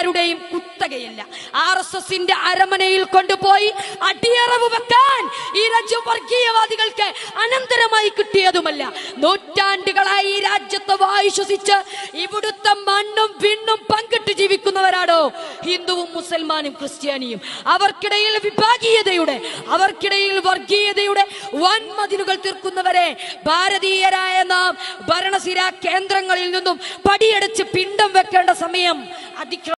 ആരുടെയും കുത്തകയല്ല R S എസിന്റെ അരമനയിൽ കൊണ്ടുപോയി അടിയറവ് വെക്കാൻ ഈ രാജ്യം വർഗീയവാദികൾക്ക് അനന്തരമായി കിട്ടിയതുമല്ല നൂറ്റാണ്ടുകളായി ഈ രാജ്യത്തെ വായുശ്വസിച്ച് ഇവിടുത്തെ മണ്ണും പിണ്ണും പങ്കിട്ട് ജീവിക്കുന്നവരാണോ ഹിന്ദുവും മുസൽമാനും ക്രിസ്ത്യാനിയും അവർക്കിടയിൽ വിഭാഗീയതയുടെ അവർക്കിടയിൽ വർഗീയതയുടെ വൻ മതിലുകൾ തീർക്കുന്നവരെ ഭാരതീയരായ നാം ഭരണസിര കേന്ദ്രങ്ങളിൽ നിന്നും പടിയടച്ച് പിണ്ടം വെക്കേണ്ട സമയം അതിക്രമ